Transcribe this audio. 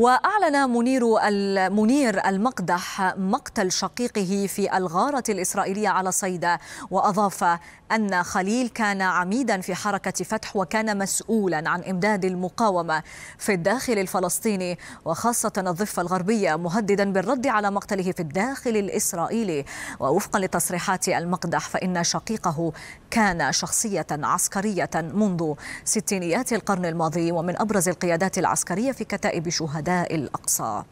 وأعلن منير المنير المقدح مقتل شقيقه في الغارة الإسرائيلية على صيدا وأضاف أن خليل كان عميدا في حركة فتح وكان مسؤولا عن إمداد المقاومة في الداخل الفلسطيني وخاصة الضفة الغربية مهددا بالرد على مقتله في الداخل الإسرائيلي ووفقا لتصريحات المقدح فإن شقيقه كان شخصية عسكرية منذ ستينيات القرن الماضي ومن أبرز القيادات العسكرية في كتائب شهداء الأقصى